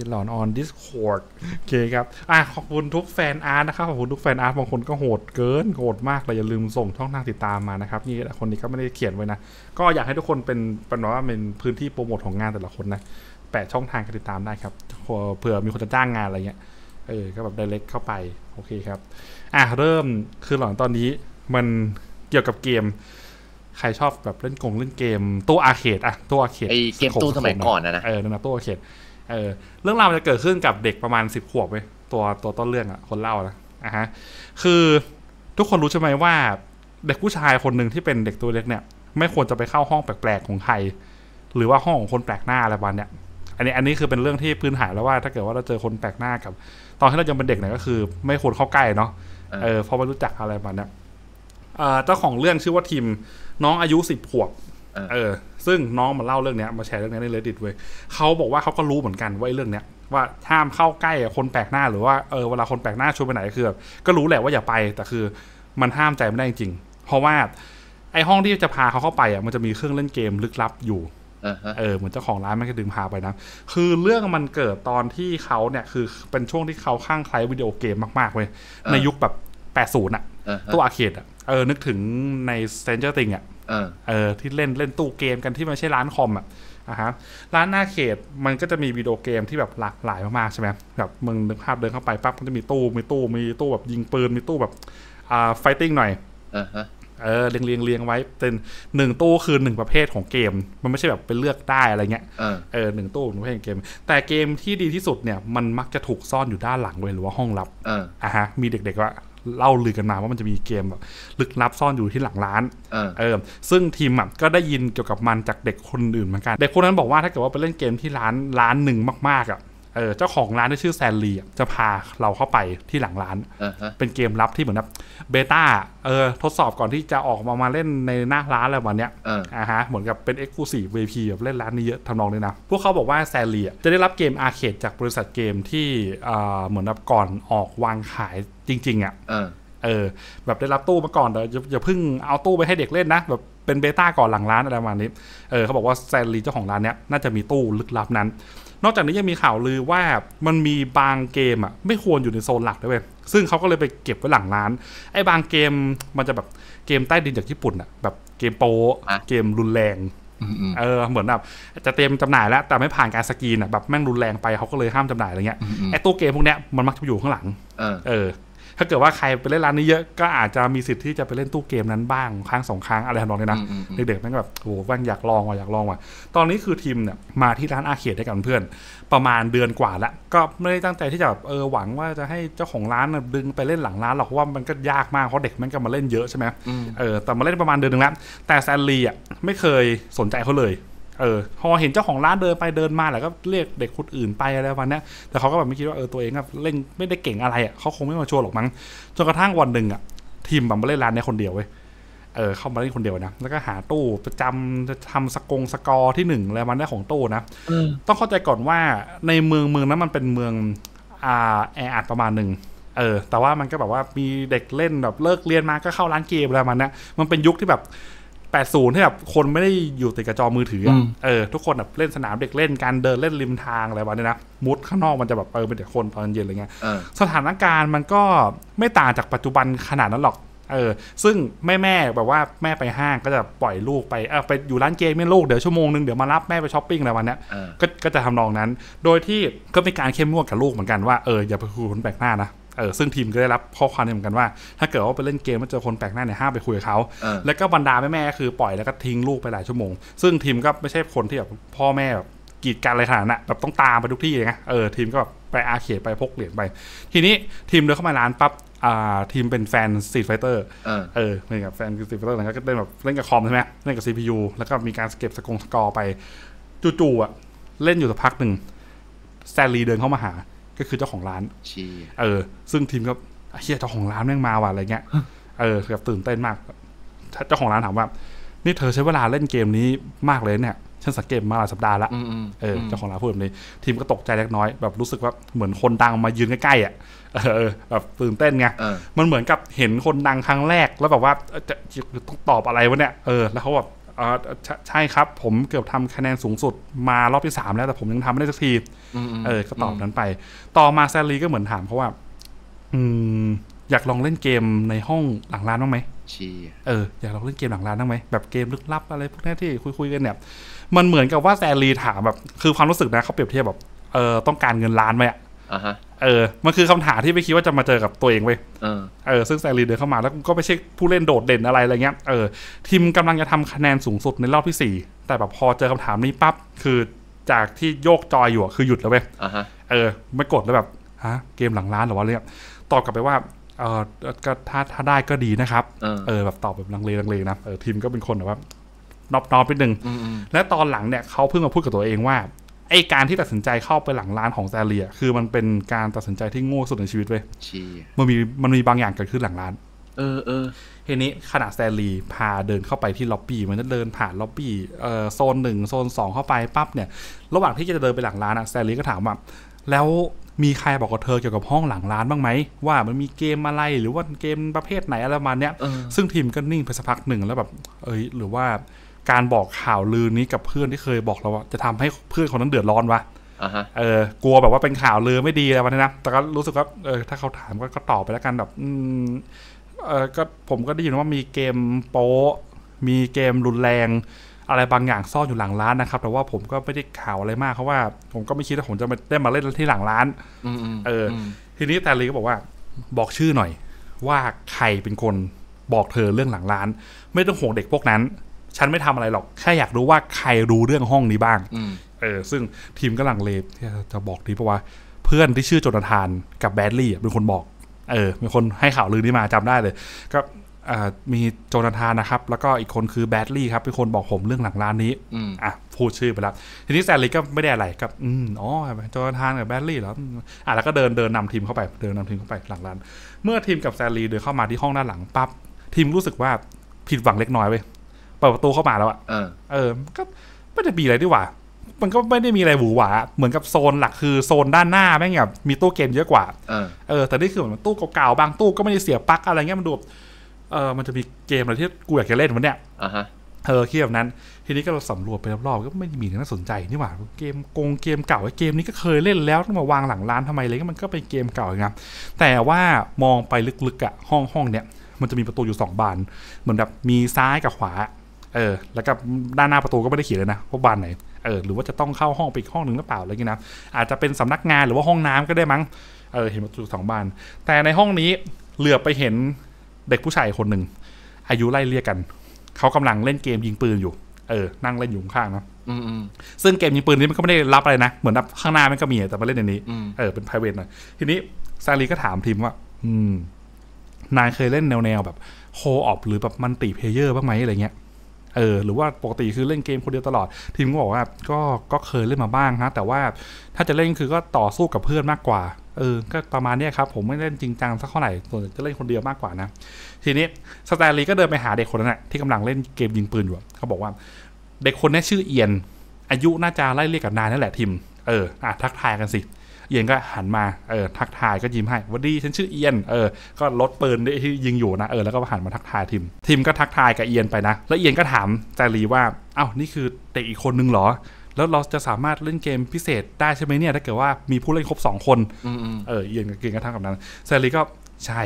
คือหลอน on discord โอเคครับอ่ะขอบคุณทุกแฟนอาร์ตนะครับขอบคุณทุกแฟนอาร์ตบางคนก็โหดเกินโหดมากเลยอย่าลืมส่งช่องทางติดตามมานะครับนี่คนนี้ก็ไม่ได้เขียนไว้นะก็อยากให้ทุกคนเป็นเป็นว่าเป็นพื้นที่โปรโมทของงานแต่ละคนนะแปะช่องทางการติดตามได้ครับเผื่อมีคนจะจ้างงานอะไรเงี้ยเออก็แบบไดเรกเข้าไปโอเคครับ อ่ะเริ่มคือหลอนตอนนี้ มันเกี่ยวกับเกม ใครชอบแบบเล่นกงเล่นเกมตัวอาเคตอะตัวอาเคตไอเกมตู้สมัยก่อนนะนะเออนะตัวอาเคตเออเรื่องราวมันจะเกิดขึ้นกับเด็กประมาณสิบขวบไปตัวตัวต้นเรื่องอะคนเล่านะอ่ะฮะคือทุกคนรู้ใช่ไหมว่าเด็กผู้ชายคนหนึ่งที่เป็นเด็กตัวเล็กเนี่ย ไม่ควรจะไปเข้าห้องแปลกๆของใคร หรือว่าห้องของคนแปลกหน้าอะไรประมาณเนี่ยอันนี้อันนี้คือเป็นเรื่องที่พื้นฐานแล้วว่า ถ้าเกิดว่าเราเจอคนแปลกหน้ากับตอนที่เรายังเป็นเด็กเนี่ยก็คือไม่ควรเข้าใกล้เนาะเออเพราะไม่รู้จักอะไรประมาณเนี่ยเจ้าของเรื่องชื่อว่าทีมน้องอายุสิบขวบเออซึ่งน้องมาเล่าเรื่องเนี้ยมาแชร์เรื่องนี้ในเลดิตเว้ยเขาบอกว่าเขาก็รู้เหมือนกันว่าเรื่องเนี้ยว่าห้ามเข้าใกล้คนแปลกหน้าหรือว่าเออเวลาคนแปลกหน้าชวนไปไหนคือแบบก็รู้แหละว่าอย่าไป แต่คือมันห้ามใจไม่ได้จริง เพราะว่าไอห้องที่จะพาเขาเข้าไปอ่ะมันจะมีเครื่องเล่นเกมลึกลับอยู่เออเหมือนเจ้าของร้านม่นก็ดึงพาไปนะคือเรื่องมันเกิดตอนที่เขาเนี่ยคือเป็นช่วงที่เขาข้างใครวิดีโอเกมมากๆเว้ยในยุคแบบแปดศูนย์อ่ะตัวอาเคดอ่ะเออนึกถึงในเซนเจอร์ติงอ่ะเออที่เล่นเล่นตู้เกมกันที่ไม่ใช่ร้านคอม อ่ะะฮะร้านหน้าเขตมันก็จะมีวิดีโอเกมที่แบบหลากหลายมากๆใช่ไหมแบบมึงนึกภาพเดินเข้าไปปั๊บมันจะมีตู้มีตู้มีตู้แบบยิงปืนมีตู้แบบอ่าไฟติ้งหน่อยเออเรียงเรียงเรียงไว้เป็นหนึ่งตู้คือหนึ่งประเภทของเกม มันไม่ใช่แบบไปเลือกได้อะไรเงี้ยเออหนึ่งตู้ประเภทเกมแต่เกมที่ดีที่สุดเนี่ยมันมักจะถูกซ่อนอยู่ด้านหลังเลยหรือว่าห้องลับอ่ะฮะมีเด็กๆว่าเล่าลือกันมาว่ามันจะมีเกมแบบลึกลับซ่อนอยู่ที่หลังร้านเออซึ่งทีมก็ได้ยินเกี่ยวกับมันจากเด็กคนอื่นเหมือนกัน เด็กคนนั้นบอกว่าถ้าเกิดว่าไปเล่นเกมที่ร้านร้านหนึ่งมากๆอ่ะเออเจ้าของร้านที่ชื่อแซนลีจะพาเราเข้าไปที่หลังร้านเป็นเกมลับที่เหมือนแบบเบต้าเออทดสอบก่อนที่จะออกมามาเล่นในหน้าร้านอะไรวันเนี้ยอ่าฮะเหมือนกับเป็นซ์คลูซีฟเว i ีแบบเล่นร้านนี้เยอะทำนองนี้นะ พวกเขาบอกว่าแซนลีจะได้รับเกมอาร์เคดจากบริษัทเกมที่เหมือนแบบก่อนออกวางขายจริงๆอ่ะเออแบบได้รับตู้มาก่อนเดี๋ยวอย่าเพิ่งเอาตู้ไปให้เด็กเล่นนะแบบเป็นเบต้าก่อนหลังร้านอะไรประมาณนี้เออเขาบอกว่าแซนลีเจ้าของร้านเนี้ยน่าจะมีตู้ลึกลับนั้นนอกจากนี้ยังมีข่าวลือว่ามันมีบางเกมอ่ะไม่ควรอยู่ในโซนหลักด้วยเว้ยซึ่งเขาก็เลยไปเก็บไว้หลังร้านไอ้บางเกมมันจะแบบเกมใต้ดินจากญี่ปุ่นอ่ะแบบเกมโปเกมรุนแรงเออเหมือนแบบจะเตรียมจำหน่ายแล้ว แต่ไม่ผ่านการสกรีนอ่ะแบบแม่งรุนแรงไปเขาก็เลยห้ามจำหน่ายอะไรเงี้ยไอ้ตัวเกมพวกเนี้ยมันมักจะอยู่ข้างหลัง เออถ้าเกิดว่าใครไปเล่นร้านนี้เยอะก็อาจจะมีสิทธิ์ที่จะไปเล่นตู้เกมนั้นบ้างครั้งสองครั้งอะไรทำนองนี้นะเด็กๆแม่งแบบโอ้โหว่างอยากลองว่ะอยากลองว่ะตอนนี้คือทีมเนี่ยมาที่ร้านอาเขตได้กับเพื่อนประมาณเดือนกว่าละก็ไม่ได้ตั้งใจที่จะเออหวังว่าจะให้เจ้าของร้านดึงไปเล่นหลังร้านหรอกเพราะว่ามันก็ยากมากเพราะเด็กมันก็มาเล่นเยอะใช่ไหมเออแต่มาเล่นประมาณเดือนนึงแล้วแต่แซนลีอ่ะไม่เคยสนใจเขาเลยเออพอเห็นเจ้าของร้านเดินไปเดินมาแล้วก็เรียกเด็กคนอื่นไปอะไรวันนี้แต่เขาก็แบบไม่คิดว่าเออตัวเองอะเล่นไม่ได้เก่งอะไรอ่ะเขาคงไม่มาชวนหรอกมั้งจนกระทั่งวันหนึ่งอ่ะทีมบบมลเล่นร้านในคนเดียวเว้ยเออ เข้ามาเล่นคนเดียวนะ แล้วก็หาตู้ประจำจะทำสกงสกอที่หนึ่งแล้วมันได้ของตู้นะต้องเข้าใจก่อนว่าในเมืองเมืองนั้นมันเป็นเมืองอ่าแออัดประมาณหนึ่งเออ แต่ว่ามันก็แบบว่ามีเด็กเล่นแบบเลิกเรียนมาก็เข้าร้านเกมอะไรมันนะมันเป็นยุคที่แบบ80ที่แบบคนไม่ได้อยู่ติดกระจอมือถือเออทุกคนแบบเล่นสนามเด็กเล่นการเดินเล่นริมทางอะไรแบบนี้นะมุดข้างนอกมันจะแบบเออเป็นเด็กคนตอนเย็นอะไรเงี้ยสถานการณ์มันก็ไม่ต่างจากปัจจุบันขนาดนั้นหรอกเออซึ่งแม่แม่แบบว่าแม่ไปห้างก็จะปล่อยลูกไปเออไปอยู่ร้านเกมแม่ลูกเดี๋ยว ชั่วโมงนึงเดี๋ยวมารับ แม่ไปช้อปปิ้งอะไรวันนี้ก็ก็จะทำนองนั้น โดยที่ก็มีการเข้มงวดกับลูกเหมือนกันว่าเอออย่าไปคุยคนแปลกหน้านะเออซึ่งทีมก็ได้รับข้อความเหมือนกันว่า ถ้าเกิดว่าไปเล่นเกมมันเจอคนแปลกหน้าเนี่ยห้ามไปคุยกับเขาแล้วก็บรรดาแม่แม่คือปล่อยแล้วก็ทิ้งลูกไปหลายชั่วโมง ซึ่งทีมก็ไม่ใช่คนที่แบบพ่อแม่แบบกีดกันอะไรขนาดนั้นแบบต้องตามไปทุกที่เลยนะเออทีมก็แบบไปอาเขตไปพกเหรียญไป ทีนี้ทีมเดินเข้ามาร้านปั๊บอ่าทีมเป็นแฟนซีดไฟเตอร์เออเปีนยกับแฟนซีดไฟเตอร์แล้วก็เล่นแบบเล่นกับคอมใช่ไหมเล่นกับซีพียูแล้วก็มีการเก็บสกงสกอร์ไปจู่ๆอ่ะเล่นอยู่สักพักหนึ่งแซลลีเดินเข้ามาหาก็คือเจ้าของร้านเออ ซึ่งทีมก็เฮียเจ้าของร้านแม่งมาว่ะอะไรเงี้ย เออแบบตื่นเต้นมาก เจ้าของร้านถามว่า นี่เธอใช้เวลาเล่นเกมนี้มากเลยเนี่ย ฉันสังเกตมาหลายสัปดาห์ละเออเจ้าของร้านพูดแบบนี้ ทีมก็ตกใจเล็กน้อยแบบรู้สึกว่าเหมือนคนดังมายืนใกล้ๆอ่ะ เออแบบตื่นเต้นไงมันเหมือนกับเห็นคนดังครั้งแรกแล้วแบบว่าจะต้องตอบอะไรวะเนี่ย เออแล้วเขาแบบใช่ครับ ผมเกือบทำคะแนนสูงสุด มารอบที่สามแล้วแต่ผมยังทำไม่ได้สักทีเออ ก็ตอบนั้นไป ต่อมาแซลลีก็เหมือนถามเขาว่าอืมอยากลองเล่นเกมในห้องหลังร้านบ้างไหมชี เอออยากลองเล่นเกมหลังร้านบ้างไหมแบบเกมลึกลับอะไรพวกนี้ที่คุยๆกันเนี่ยมันเหมือนกับว่าแซลลีถามแบบ คือความรู้สึกนะเขาเปรียบเทียบแบบเออต้องการเงินล้านไหมอ่ะเออ มันคือคำถามที่ไม่คิดว่าจะมาเจอกับตัวเองเว้ยเออซึ่งแซรีเดินเข้ามาแล้วก็ไม่ใช่ผู้เล่นโดดเด่นอะไรอะไรเงี้ย เออ ทีมกำลังจะทำคะแนนสูงสุดในรอบที่สี่แต่แบบพอเจอคำถามนี้ปั๊บ คือจากที่โยกจอยอยู่คือหยุดแล้วเว้ยเออ ไม่กดแล้วแบบ ฮะ เกมหลังร้านหรอวะเนี่ยตอบกลับไปว่า เออก็ถ้าถ้าได้ก็ดีนะครับ เออ แบบตอบแบบลังเลลังเลนะ เออ ทีมก็เป็นคนแบบนอบนอบไปหนึ่งและตอนหลังเนี่ยเขาเพิ่งมาพูดกับตัวเองว่าไอการที่ตัดสินใจเข้าไปหลังร้านของแซเลียคือมันเป็นการตัดสินใจที่โง่สุดในชีวิตเว้ยมันมีมันมีบางอย่างเกิดขึ้นหลังร้าน เออเออเฮนี้ขนาดแซลีพาเดินเข้าไปที่ล็อบบี้มันจะเดินผ่านล็อบบี้เอ่อโซนหนึ่งโซนสองเข้าไปปั๊บเนี่ยระหว่างที่จะเดินไปหลังร้านอะแซลีก็ถามว่าแล้วมีใครบอกกับเธอเกี่ยวกับห้องหลังร้านบ้างไหมว่ามันมีเกมอะไรหรือว่าเกมประเภทไหนอะไรมาเนี้ยซึ่งทีมก็นิ่งไปสักพักหนึ่งแล้วแบบเอ้ยหรือว่าการบอกข่าวลือนี้กับเพื่อนที่เคยบอกเราว่าจะทำให้เพื่อนคนนั้นเดือดร้อนวะเออกลัวแบบว่าเป็นข่าวลือไม่ดีอะไรวะนนีนะ แต่ก็รู้สึกว่าเออถ้าเขาถามก็ตอบไปแล้วกันแบบอืมเออก็ผมก็ได้ยินว่ามีเกมโป๊ มีเกมรุนแรง อะไรบางอย่างซ่อนอยู่หลังร้านนะครับ แต่ว่าผมก็ไม่ได้ข่าวอะไรมากเพราะว่าผมก็ไม่คิดว่าผมจะมาได้มาเล่นที่หลังร้านเออ ทีนี้แต่ลีก็บอกว่าบอกชื่อหน่อย ว่าใครเป็นคนบอกเธอเรื่องหลังร้าน ไม่ต้องห่วงเด็กพวกนั้นฉันไม่ทำอะไรหรอก แค่อยากรู้ว่าใครรู้เรื่องห้องนี้บ้างเออ ซึ่งทีมก็ลังเลที่จะบอกดีเพราะว่าเพื่อนที่ชื่อโจนาธานกับแบดลี่เป็นคนบอก เออเป็นคนให้ข่าวลือนี้มาจำได้เลย ก็มีโจนาธานนะครับ แล้วก็อีกคนคือแบดลี่ครับ เป็นคนบอกผมเรื่องหลังร้านนี้ อ่ะพูดชื่อไปแล้ว ทีนี้แซลลี่ก็ไม่ได้อะไรกบอืมอ๋อ โจนาธานกับแบดลี่แล้วอ่ะ แล้วก็เดินเดินนำทีมเข้าไป เดินนำทีมเข้าไปหลังร้าน เมื่อทีมกับแซลลี่เดินเข้ามาที่ห้องด้านหลังปั๊บ ทีมรู้สึกว่าผิดหวังเล็กน้อยเว้ยเปิดประตูเข้ามาแล้วอะเออ ก็ไม่ได้มีอะไรดีกว่า มันก็ไม่ได้มีอะไรหวือหวาเหมือนกับโซนหลักคือโซนด้านหน้าแม่งแบบมีตู้เกมเยอะกว่าเออ แต่นี่คือเหมือนตู้เก่าๆ บางตู้ก็ไม่ได้เสียปลั๊กอะไรเงี้ย มันดู เออมันจะมีเกมอะไรที่กูอยากจะเล่นวันเนี้ยเออคิดแบบนั้น ทีนี้ก็เราสำรวจไปรอบๆ ก็ไม่มีอะไรน่าสนใจนี่หว่า เกมกงเกมเก่าไอ้เกมนี้ก็เคยเล่นแล้วต้องมาวางหลังร้านทำไมเลยมันก็เป็นเกมเก่าไงแต่ว่ามองไปลึกๆอะห้องห้องเนี้ยมันจะมีประตูอยู่สองบาน เหมือนแบบมีซ้ายกับขวาเออ แล้วก็ด้านหน้าประตูก็ไม่ได้เขียนเลยนะว่าบานไหน เออ หรือว่าจะต้องเข้าห้องไปอีกห้องหนึ่งหรือเปล่าอะไรเงี้ยนะ อาจจะเป็นสำนักงานหรือว่าห้องน้ำก็ได้มั้ง เออ เห็นประตูสองบาน แต่ในห้องนี้เหลือไปเห็นเด็กผู้ชายคนหนึ่ง อายุไล่เรียกกัน เขากำลังเล่นเกมยิงปืนอยู่ เออ นั่งเล่นอยู่ข้างนะซึ่งเกมยิงปืนนี้มันก็ไม่ได้รับอะไรนะ เหมือนข้างหน้ามันก็มีแต่มาเล่นในนี้ เออเป็น p r i v a t หน่อยทีนี้ซาลีก็ถามทีมว่า อืม นายเคยเล่นแนวแนวแบบโคออฟหรือแบบมันตีเพเยอร์บ้างไหมอะไรเงี้ยเออหรือว่าปกติคือเล่นเกมคนเดียวตลอดทีมก็บอกว่าก็ก็เคยเล่นมาบ้างนะแต่ว่าถ้าจะเล่นคือก็ต่อสู้กับเพื่อนมากกว่าเออก็ประมาณนี้ครับผมไม่เล่นจริงจังสักเท่าไหร่ส่วนจะเล่นคนเดียวมากกว่านะทีนี้สแตลลี่ก็เดินไปหาเด็กคนนั้นแหะที่กำลังเล่นเกมยิงปืนอยู่เขาบอกว่า เด็กคนนี้ชื่อเอียน อายุน่าจะไล่เรียกกับนายนั่นแหละทิมเอออ่ะทักทายกันสิเอียนก็หันมาเออทักทายก็ยิ้มให้วันดีฉันชื่อเอียนเออก็ลดปืนที่ยิงอยู่นะเออแล้วก็หันมาทักทายทิมทิมก็ทักทายกับเอียนไปนะ แล้วเอียนก็ถามจลรีว่าเอ้านี่คือเด็กอีกคนนึงเหรอ แล้วเราจะสามารถเล่นเกมพิเศษได้ใช่ไหมเนี่ยถ้าเกิดว่ามีผู้เล่นครบ 2 คนเออเอียนกับเกียนก็ทั่งกับนั้นเซรีก็ใช่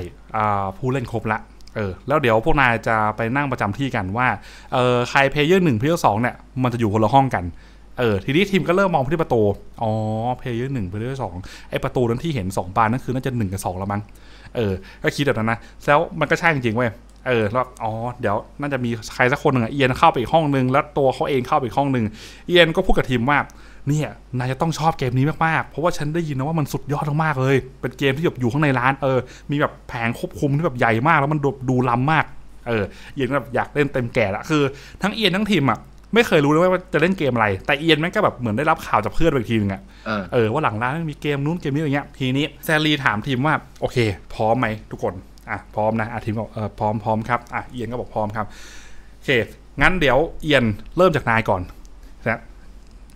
ผู้เล่นครบละเออแล้วเดี๋ยวพวกนายจะไปนั่งประจำที่กันว่าเออใครเพลเยอร์หนึ่งเพลเยอร์สองเนี่ยมันจะอยู่คนละห้องกันเออทีนี้ทีมก็เริ่มมองที่ประตูอ๋อเพลเยอร์หนึ่งเพลเยอร์สองไอประตูนั้นที่เห็นสองบานนั่นคือน่าจะหนึ่งกับสองแล้วมั้งเออก็คิดแบบนั้นนะ แล้วมันก็ใช่จริงๆเว้ยเออแล้วอ๋อเดี๋ยวน่าจะมีใครสักคนหนึ่งเอียนเข้าไปอีกห้องหนึ่งแล้วตัวเขาเองเข้าไปอีกห้องหนึ่งเอียนก็พูดกับทีมว่า เนี่ยนายจะต้องชอบเกมนี้มากๆเพราะว่าฉันได้ยินนะว่ามันสุดยอดมากๆเลย เป็นเกมที่แบบอยู่ข้างในร้านเออ มีแบบแผงควบคุมที่แบบใหญ่มากแล้วมันดูล้ำมากเออเอียนแบบอยากเล่นเต็มแก่ละคือทั้งเอียนทั้งทีมอ่ะไม่เคยรู้เลยว่าจะเล่นเกมอะไร แต่เอียนแม่งก็แบบเหมือนได้รับข่าวจากเพื่อนไปทีนึงอะเออว่าหลังร้านมีเกมนู้นเกมนี้อย่างเงี้ยทีนี้แซลีถามทีมว่าโอเค พร้อมไหมทุกคน อ่ะพร้อมนะอ่ะทีมบอกเออพร้อมพร้อมครับอ่ะเอียนก็บอกพร้อมครับ โอเค งั้นเดี๋ยวเอียนเริ่มจากนายก่อน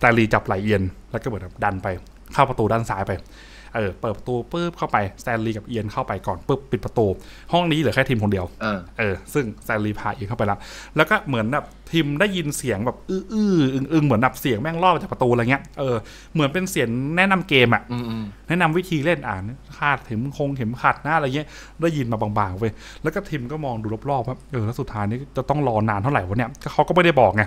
ตาลีจับไหลเอียนแล้วก็เหมือนดันไปเข้าประตูด้านซ้ายไปเออเปิดประตูปุ๊บเข้าไปสแตนลีย์กับเอียนเข้าไปก่อนปุ๊บปิดประตู ห้องนี้เหลือแค่ทีมคนเดียวเออซึ่งสแตนลีย์พาเอียนเข้าไปแล้วแล้วก็เหมือนแบบทีมได้ยินเสียงแบบอื้ออึ้งอึงอึงเหมือนแบบเสียงแม่งล่อจากประตูอะไรเงี้ยเออเหมือนเป็นเสียงแนะนำเกมอ่ะแนะนำวิธีเล่นอ่านคาดเข็มคงเข็มขัดหน้าอะไรเงี้ยได้ยินมาบางๆไปแล้วก็ทีมก็มองดูรอบๆว่าเออแล้วสุดท้ายนี้จะต้องรอนานเท่าไหร่วะเนี่ยเขาก็ไม่ได้บอกไง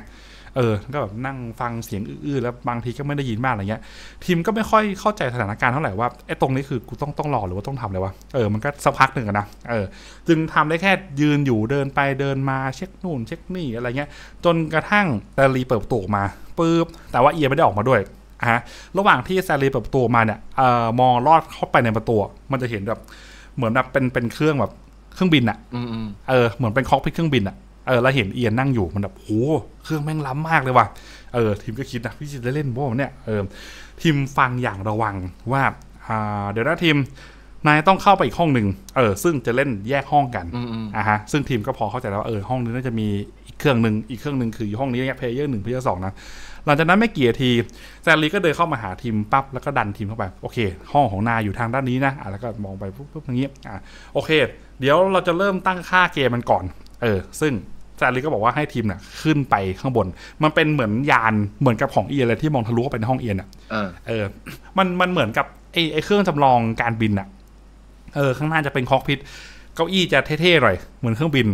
เออ ก็แบบนั่งฟังเสียงอื้อๆ แล้วบางทีก็ไม่ได้ยินมากอะไรเงี้ย ทีมก็ไม่ค่อยเข้าใจสถานการณ์เท่าไหร่ว่าไอ้ตรงนี้คือกูต้องต้องรอหรือว่าต้องทำอะไรวะเออ มันก็สักพักหนึ่งนะเออจึงทำได้แค่ยืนอยู่เดินไปเดินมาเช็คนู่นเช็คนี่อะไรเงี้ย จนกระทั่งแตลีเปิดประตูมาปุ๊บแต่ว่าเอียไม่ได้ออกมาด้วยฮะระหว่างที่แซลีเปิดประตูมาเนี่ยเอ่อมองลอดเข้าไปในประตูมันจะเห็นแบบเหมือนแบบเป็นเป็นเครื่องแบบเครื่องบินอะเออเหมือนเป็นคอกพิเครื่องบินอะเออเราเห็นเอียนนั่งอยู่มันแบบโอ้เครื่องแม่งล้ำมากเลยว่ะเออทีมก็คิดนะพี่จะตเล่นบ่เนี่ยเออทีมฟังอย่างระวังว่าอ่าเดี๋ยวนะทีมนายต้องเข้าไปอีกห้องหนึ่งเออซึ่งจะเล่นแยกห้องกันอ่าฮะซึ่งทีมก็พอเข้าใจแล้วว่าเออห้องนี้น่าจะมีอีก เครื่องหนึ่งอีกเครื่องหนึ่งคืออยู่ห้องนี้เนี่ยเพลเยอร์หนึ่งเพลเยอร์สองนะหลังจากนั้นไม่กี่นาทีแซลลีก็เดินเข้ามาหาทีมปั๊บแล้วก็ดันทีมเข้าไปโอเค ห้องของนายอยู่ทางด้านนี้นะอ่าแล้วก็มองไปปุ๊บปุ๊บอย่างเงี้ยอ่าโอเค เดี๋ยวเราจะเริ่มตั้งค่าเกมมันก่อนเออซึ่งซาลีก็บอกว่าให้ทีมเนี่ยขึ้นไปข้างบน มันเป็นเหมือนยานเหมือนกับของเอียนเลยที่มองทะลุเข้าไปในห้องเอียนอ่ะเออ มันมันเหมือนกับไอ้ไอ้เครื่องจำลองการบินอ่ะเออ ข้างหน้าจะเป็นคอกพิษเก้าอี้จะเท่ๆหน่อยเหมือนเครื่องบิน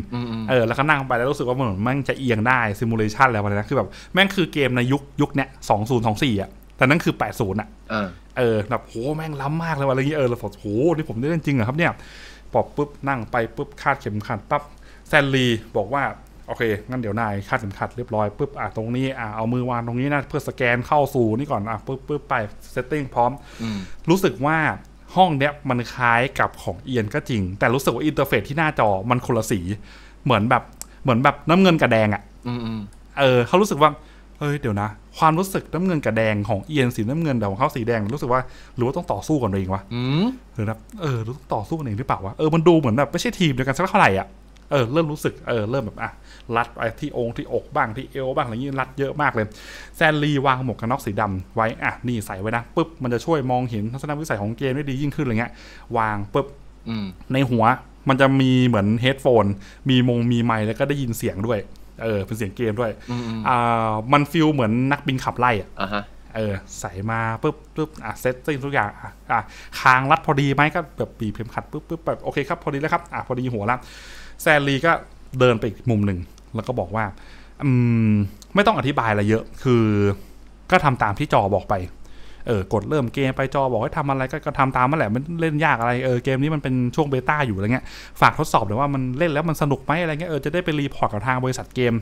เออแล้วก็นั่งไปแล้วรู้สึกว่าเหมือนแม่งจะเอียงได้ซิมูเลชันอะไรประมาณนั้คือแบบแม่งคือเกมในยุคยุคเนี้ยสองศูนย์สองสี่อ่ะแต่นั่นคือแปดศูนย์อ่ะเออแบบโหแม่งล้ำมากเลยว่ะอะไรเงี้ยเออเราบอกโหนี่ผมได้เล่นจริงเหรอครับ เนี่ยปอบปุ๊บนั่งไปปุ๊บคาดเข็มขัดปั๊บแซนลีบอกว่า โอเค งั้นเดี๋ยวนายคาดเข็มขัดเรียบร้อยปุ๊บอ่ะตรงนี้อ่ะเอามือวางตรงนี้นะเพื่อสแกนเข้าสู่นี่ก่อนอ่ะปุ๊บปุ๊บไปเซตติ้งพร้อมรู้สึกว่าห้องเนี้ยมันคล้ายกับของเอียนก็จริง แต่รู้สึกว่าอินเทอร์เฟซที่หน้าจอมันคนละสี เหมือนแบบเหมือนแบบน้ำเงินกับแดง อ่ะเออ เขารู้สึกว่าเฮ้ยเดี๋ยวนะ ความรู้สึกน้ำเงินกับแดง ของเอียนสีน้ำเงินแต่ของเขาสีแดงรู้สึกว่าหรือว่าต้องต่อสู้กันเองวะหรือบบเออต้องต่อสู้กันเองหรือเปล่าวะเออมันดูเหมือนแบบไม่ใช่ทีมเดียวกันสักเท่าไหร่อ่ะเออเริ่มรู้สึกเออเริ่มแบบอ่ะรัดไปที่องค์ที่อกบ้างที่เอวบ้างอะไรอย่างี้ รัดเยอะมากเลย แซนลีวางหมวกกันน็อกสีดำไว้อ่ะนี่ใส่ไว้นะปุ๊บมันจะช่วยมองเห็นทัศนวิสัยของเกมได้ดียิ่งขึ้นอะไรเงี้ยวางปุ๊บในหัวมันจะมีเหมือนเฮดโฟน มีมงมีไมค์แล้วก็ได้ยินเสียงด้วยเออเป็นเสียงเกมด้วยอ่ามันฟิลเหมือนนักบินขับไล่อ่ะเออใส่มาปุ๊บปุ๊บอ่ะเซตติ้งทุกอย่างอ่ะคางรัดพอดีไหมก็แบบปีเพิ่มขัดปุ๊บปุ๊บแบบโอเคครับพอดีแล้วครับอ่ะพอดีหัวลวแซลลีก็เดินไปอีกมุมหนึ่ง แล้วก็บอกว่าอืมไม่ต้องอธิบายอะไรเยอะ คือ ก็ทำตามที่จอบอกไป เออ กดเริ่มเกมไปจอบอกให้ทำอะไรก็ทำตามมาแหละมันเล่นยากอะไรเออเกมนี้มันเป็นช่วงเบต้าอยู่อะไรเงี้ย ฝากทดสอบหน่อยว่ามันเล่นแล้วมันสนุกไหมอะไรเงี้ยเออจะได้ไปรีพอร์ตกับทางบริษัทเกม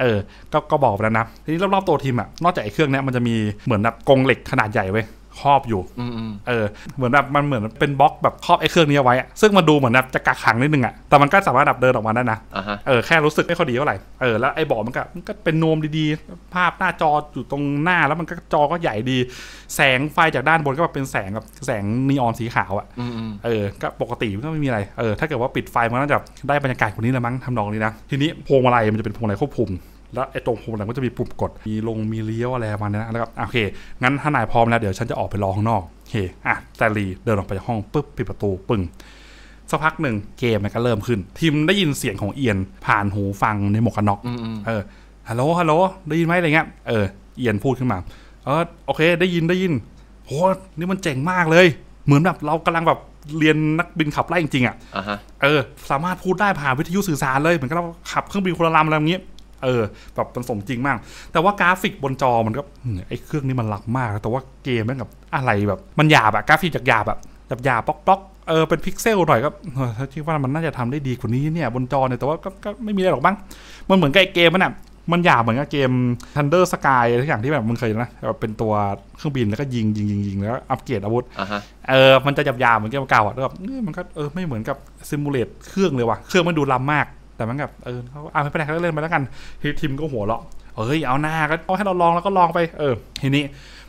เออก็ก็บอกแล้วนะ ทีนี้รอบๆตัวทีมอะนอกจากไอ้เครื่องเนี้ยมันจะมีเหมือนนับกงเหล็กขนาดใหญ่เว้ยครอบอยู่เออ เหมือนแบบมันเหมือนเป็นบล็อกแบบครอบไอ้เครื่องนี้เอาไว้ ซึ่งมันดูเหมือนแบบจะกักขังนิดนึงอ่ะ แต่มันก็สามารถดับเดินออกมาได้นะเออ แค่รู้สึกไม่ค่อยดีเท่าไหร่ เออ แล้วไอ้บอกมันก็มันก็เป็นนมดีๆ ภาพหน้าจออยู่ตรงหน้าแล้วมันก็จอก็ใหญ่ดี แสงไฟจากด้านบนก็แบบเป็นแสงแบบแสงนีออนสีขาวอ่ะเออ ก็ปกติมก็ไม่มีอะไร เออ ถ้าเกิดว่าปิดไฟมันก็จะได้บรรยากาศคนนี้ละมั้งทำนองนี้นะ ทีนี้พวงมาลัยมันจะเป็นพวงมาลัยควบคุมแล้วไอ้ตรงพรมหลังก็จะมีปุ่มกด มีลงมีเลี้ยวอะไรประมาณนี้นะครับ โอเค งั้นถ้านายพร้อมแล้ว เดี๋ยวฉันจะออกไปรอข้างนอก โอเค อ่ะ แต่ลี เดินออกไปจากห้องปุ๊บปิดประตูปึ้งสักพักหนึ่งเกมมันก็เริ่มขึ้น ทีมได้ยินเสียงของเอียนผ่านหูฟังในหมวกกันน็อกเออ ฮัลโหล ฮัลโหล ได้ยินไหมอะไรเงี้ย เออ เอียนพูดขึ้นมา เออโอเค ได้ยินได้ยิน โห นี่มันเจ๋งมากเลย เหมือนแบบเรากำลังแบบเรียนนักบินขับไล่จริงๆอ่ะเออ สามารถพูดได้ผ่านวิทยุสื่อสารเลย เหมือนกับเราขับเครื่องบินคนละลำอะไรอย่างเงี้ยเออแบบมันสมจริงมาก แต่ว่ากราฟิกบนจอมันก็ไอ้เครื่องนี้มันลักมาก แต่ว่าเกมแม่งแบบอะไรแบบมันหยาบอะกราฟิกจากหยาบแบบหยาบปอกๆเออเป็นพิกเซลหน่อยก็ถ้าคิดว่ามันน่าจะทำได้ดีกว่านี้เนี่ยบนจอเนี่ยแต่ว่าก็ไม่มีอะไรหรอกบ้างมันเหมือนกับไอ้เกมมันอะมันหยาบเหมือนกับเกม Thunder Sky ทุกอย่างที่แบบมึงเคยนะแบบเป็นตัวเครื่องบินแล้วก็ยิงยิงยิงยิงแล้วอัปเกรดอาวุธเออมันจะหยาบยาเหมือนเกมเก่าอะแล้วแบบมันก็เออไม่เหมือนกับซิมูเลตเครื่องเลยว่ะเครื่องมันดูล้ำมากแต่มันแบบเออเขาอ่าไม่เป็นไรก็เล่นไปแล้วกัน ทีมก็หัวเราะเอ้ยเอาหน้า ก็เอาให้เราลองแล้วก็ลองไป เออ ทีนี้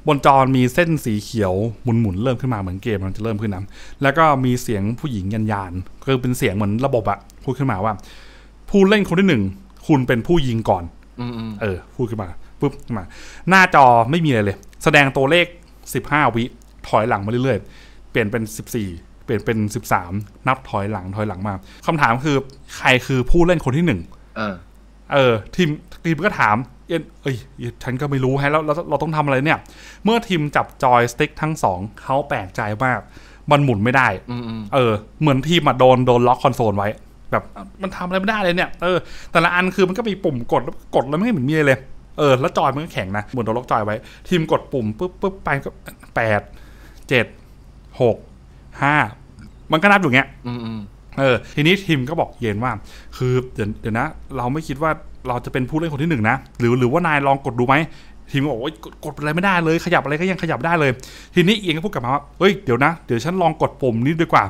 บนจอมีเส้นสีเขียวหมุนหมุนเริ่มขึ้นมาเหมือนเกมมันจะเริ่มขึ้นนะ แล้วก็มีเสียงผู้หญิงยันยานคือเป็นเสียงเหมือนระบบอะพูดขึ้นมาว่า ผู้เล่นคนที่หนึ่ง คุณเป็นผู้ยิงก่อนเออ พูดขึ้นมาปุ๊บ มา หน้าจอไม่มีอะไรเลย แสดงตัวเลขสิบห้าวิถอยหลังมาเรื่อยๆ เปลี่ยนเป็นสิบสี่ลี่ยนเป็น 13 นับถอยหลังถอยหลังมา คำถามคือใครคือผู้เล่นคนที่หนึ่งเออ เออ ทีมทีมก็ถามเอเอ้ย ฉันก็ไม่รู้ฮะแล้วเราเราต้องทำอะไรเนี่ย เมื่อทีมจับจอยสติ๊กทั้งสองเขาแปลกใจมาก มันหมุนไม่ได้เออ เหมือนทีมมาโดน โดนล็อกคอนโซลไว้ แบบ มันทำอะไรไม่ได้เลยเนี่ยเออแต่ละอันคือมันก็มีปุ่มกดกดแล้วไม่เหมือนมีเลยเออแล้วจอยมันก็แข็งนะเหมือนโดนล็อกจอยไว้ ทีมกดปุ่มปุ๊บปุ๊บไปก็แปดเจ็ดหกห้ามันก็นับอยู่เงี้ยเออ ทีนี้ทิมก็บอกเย็นว่า คือเดี๋ยวเดี๋ยวนะ เราไม่คิดว่าเราจะเป็นผู้เล่นคนที่หนึ่งนะ หรือ หรือว่านายลองกดดูไหมทีมก็บอกว่ากดอะไรไม่ได้เลย ขยับอะไรก็ยังขยับได้เลย ทีนี้เอียงก็พูดกลับมาว่า เฮ้ย เดี๋ยวนะ เดี๋ยวฉันลองกดปุ่มนี้ดีกว่า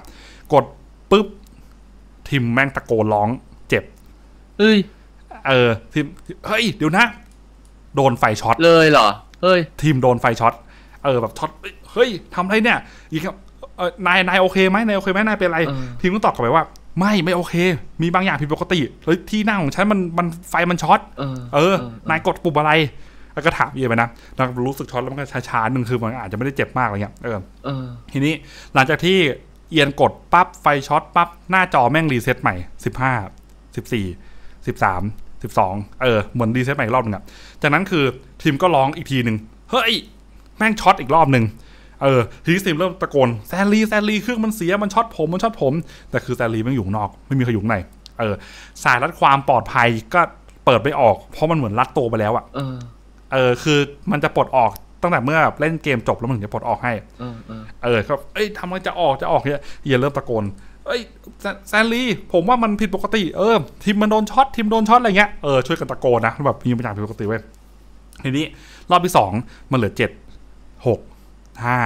กดปุ๊บทีมแม่งตะโกนร้องเจ็บ เอ้ย เออทีมเฮ้ย เดี๋ยวนะ โดนไฟช็อตเลยเหรอ เฮ้ยทีมโดนไฟช็อต เออ แบบช็อต เฮ้ยทำไรเนี่ยอีกครับนาย นายโอเคไหมนายโอเคไหม นายเป็นอะไร ทีมก็ตอบกลับไปว่า ไม่ไม่โอเค มีบางอย่างผิดปกติเฮ้ยที่นั่งของฉันมันมันไฟมันช็อต เออนายกดปุ่มอะไร แล้วก็ถามเยไปนะนรารู้สึกช็อตแล้วมันก็ช้าๆหนึ่งคือมันอาจจะไม่ได้เจ็บมากอะไรเงี้ย เออ ทีนี้หลังจากที่เอียนกดปั๊บไฟช็อตปั๊บหน้าจอแม่งรีเซ็ตใหม่สิบห้าสิบสี่สิบสามสิบสองเออเหมือนรีเซ็ตใหม่อีกรอบนึงอะจากนั้นคือทีมก็ร้องอีกทีหนึ่งเฮ้ยแม่งช็อตอีกรอบหนึ่งเออทีนี้สิมเริ่มตะโกนแซลลี่แซลลี่เครื่องมันเสียมันช็อตผมมันช็อตผม แต่คือแซลลี่มันอยู่นอก ไม่มีใครอยู่ในเออ สายรัดความปลอดภัยก็เปิดไม่ออก เพราะมันเหมือนรัดตัวไปแล้วอะเออเออ คือมันจะปลดออกตั้งแต่เมื่อเล่นเกมจบแล้วมันถึงจะปลดออกให้เออเออครับเอ้ยทำไมจะออกจะออกเนี่ยเฮียเริ่มตะโกนเอ้ย แซนลีผมว่ามันผิดปกติเออทีมมันโดนช็อตทีมโดนช็อตอะไรเงี้ยเออช่วยกันตะโกนนะแบบมีปัญหาผิดปกติเว้ยทีนี้ รอบที่สองมันเหลือเจ็ดหก้า